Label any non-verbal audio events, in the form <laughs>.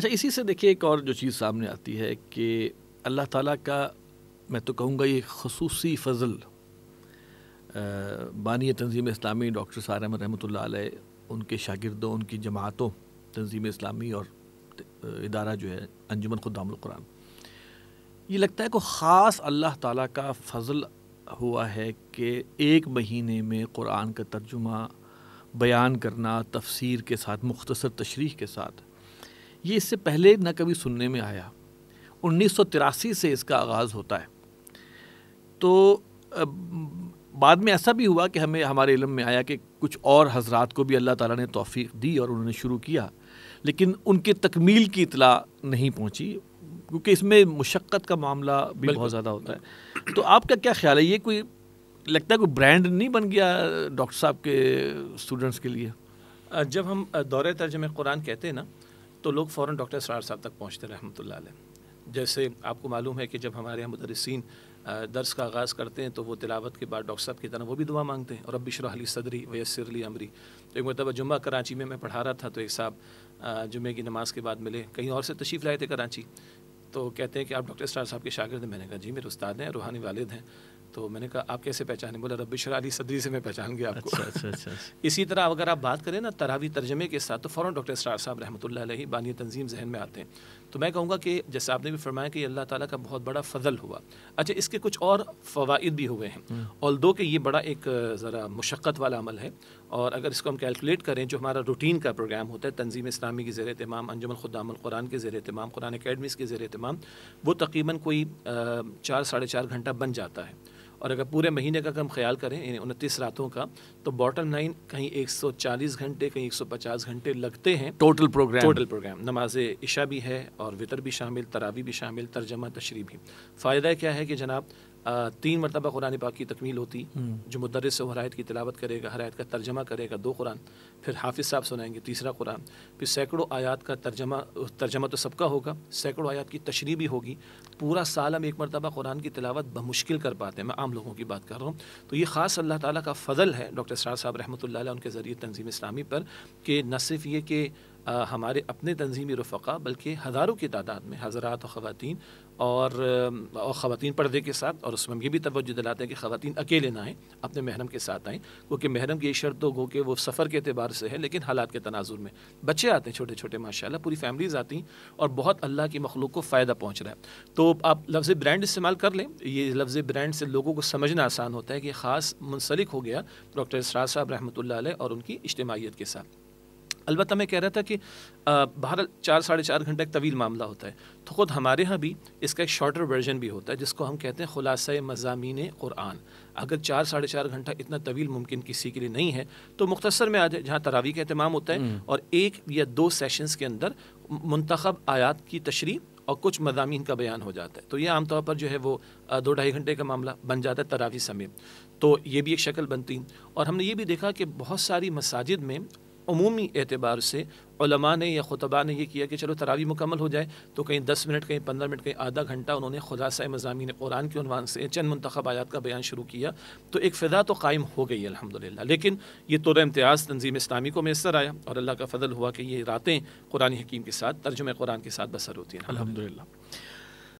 अच्छा इसी से देखिए एक और जो चीज़ सामने आती है कि अल्लाह ताला का मैं तो कहूँगा ये खसूस फजल बानी तंजीम इस्लामी डॉक्टर सार अहमद रहमत उनके शागिदों उनकी जमातों तंजीम इस्लामी और इदारा जो है अंजुमन खुदाम कुरान ये लगता है को ख़ास अल्लाह ताला का फजल हुआ है कि एक महीने में कुरान का तर्जुमा बयान करना तफसीर के साथ मुख्तसर तशरीह के साथ ये इससे पहले न कभी सुनने में आया उन्नीस से इसका आगाज़ होता है तो बाद में ऐसा भी हुआ कि हमें हमारे इलम में आया कि कुछ और हजरात को भी अल्लाह ताला ने तोफ़ी दी और उन्होंने शुरू किया लेकिन उनके तकमील की इतला नहीं पहुंची क्योंकि इसमें मुशक्क़त का मामला भी बहुत ज़्यादा होता है तो आपका क्या ख्याल है ये कोई लगता है कोई ब्रांड नहीं बन गया डॉक्टर साहब के स्टूडेंट्स के लिए जब हम दौरे तर्जम कुरान कहते हैं ना तो लोग फ़ौर डॉक्टर इसरार साहब तक पहुँचते ला जैसे आपको मालूम है कि जब हमारे यहाँ मदरसिन दर्स का आगाज़ करते हैं तो वो तिलावत के बाद डॉक्टर साहब की तरह वो भी दुआ मांगते हैं और अब अली सदरी अली अमरी तो एक मरतबा जुम्मा कराची में मैं पढ़ा रहा था तो एक साहब जुमे की नमाज़ के बाद मिले कहीं और से तशीफ़ लाए थे कराची तो कहते हैं कि आप डॉक्टर सरार साहब के शागिर्द मैंने कहा जी मेरे उस्ताद हैं रूहानी वालिद हैं तो मैंने कहा आप कैसे पहचाने बोला रबिशर अली सदरी से मैं पहचान गया आपको अच्छा, अच्छा, अच्छा, अच्छा। <laughs> इसी तरह अगर आप बात करें ना तरावी तर्जमे के साथ तो फ़ौरन डॉक्टर स्टार साहब रहमत बानी तंजीम जहन में आते हैं तो मैं कहूँगा कि जैसे आपने भी फरमाया कि अल्लाह ताला का बहुत बड़ा फजल हुआ अच्छा इसके कुछ और फ़वाद भी हुए हैं और हम्म। दो कि ये बड़ा एक ज़रा मुशक्क़त वाला अमल है और अगर इसको हम कैलकुलेट करें जो हमारा रूटीन का प्रोग्राम होता है तंजीम इस्लामी की ज़ेर तमाम अंजमन खुदाम कुरान के ज़ेर तमाम कुरान अकेडमीज़ के ज़ेर तमाम वो तकरीबन कोई चार साढ़े चार घंटा बन जाता है और अगर पूरे महीने का कम ख्याल करें यानी उनतीस रातों का तो बॉटम लाइन कहीं 140 घंटे कहीं 150 घंटे लगते हैं टोटल प्रोग्राम टोटल प्रोग्राम नमाज इशा भी है और वितर भी शामिल तरावी भी शामिल तर्जमा तशरी भी फ़ायदा क्या है कि जनाब तीन मरतबा कुरान पाक की तकमील होती हम्म। जो मुदरस से हरायत की तिलावत करेगा हरायत का तर्जमा करेगा दो कुरान फिर हाफिज साहब सुनाएंगे तीसरा कुरान फिर सैकड़ों आयात का तर्जमा तर्जमा तो सबका होगा सैकड़ों आयात की तशरी भी होगी पूरा साल हम एक मरतबा कुरान की तिलावत बमुश्किल कर पाते हैं मैं आम लोगों की बात कर रहा हूँ तो ये ख़ास अल्लाह ताली का फ़जल है डॉक्टर सरार साहब रहमत उनके ज़रिए तनजीम इस्लामी पर कि न सिर्फ ये कि हमारे अपने तनजीमी रफ़ा बल्कि हज़ारों की तादाद में हज़रात और ख़वान और ख़वान पर्दे के साथ और उसमें हम ये भी तोज्जो दिलाते हैं कि ख़वान अकेले ना आएँ अपने महरम के साथ आएँ क्योंकि महरम की शर्त तो गो के वो सफ़र के अतबार से है लेकिन हालात के तनाजुर में बच्चे आते हैं छोटे छोटे माशा पूरी फैमिलीज़ आती हैं और बहुत अल्लाह की मखलूक को फ़ायदा पहुँच रहा है तो आप लफ्ज़ ब्रांड इस्तेमाल कर लें ये लफ्ज़ ब्रांड से लोगों को समझना आसान होता है कि ख़ास मुनसलिक हो गया डॉक्टर इसरार साहब रहमत और उनकी इज्तमाहीत के साथ अलबत्त मैं कह रहा था कि भारत चार साढ़े चार घंटा एक तवील मामला होता है तो ख़ुद हमारे यहाँ भी इसका एक शॉर्टर वर्जन भी होता है जिसको हम कहते हैं ख़ुलासा मजामी क़ुरान अगर चार साढ़े चार घंटा इतना तवील मुमकिन किसी के लिए नहीं है तो मुख्तसर में आ जाए जहाँ तरावी का अहतमाम होता है हम्म। और एक या दो सेशनस के अंदर मंतखब आयात की तशरी और कुछ मजामी का बयान हो जाता है तो ये आमतौर पर जो है वो दो ढाई घंटे का मामला बन जाता है तरावी समय तो ये भी एक शक्ल बनती और हमने ये भी देखा कि बहुत सारी मसाजिद में अमूमी एतबार से उलमा ने या खुतबा ने यह किया कि चलो तरावी मुकम्मल हो जाए तो कहीं दस मिनट कहीं पंद्रह मिनट कहीं आधा घंटा उन्होंने सा मजामी कुरान के अनवान से चंद मंतखब आयात का बयान शुरू किया तो एक फ़िदा तो कायम हो गई अलहमदिल्ला लेकिन ये तोर इम्तियाज़ तंजीम इस्लामी को मैसर आया और अल्लाह का फजल हुआ कि ये रातें कुरानी हकीम के साथ तर्जुम कुरान के साथ बसर होती हैं अलहमदिल्ला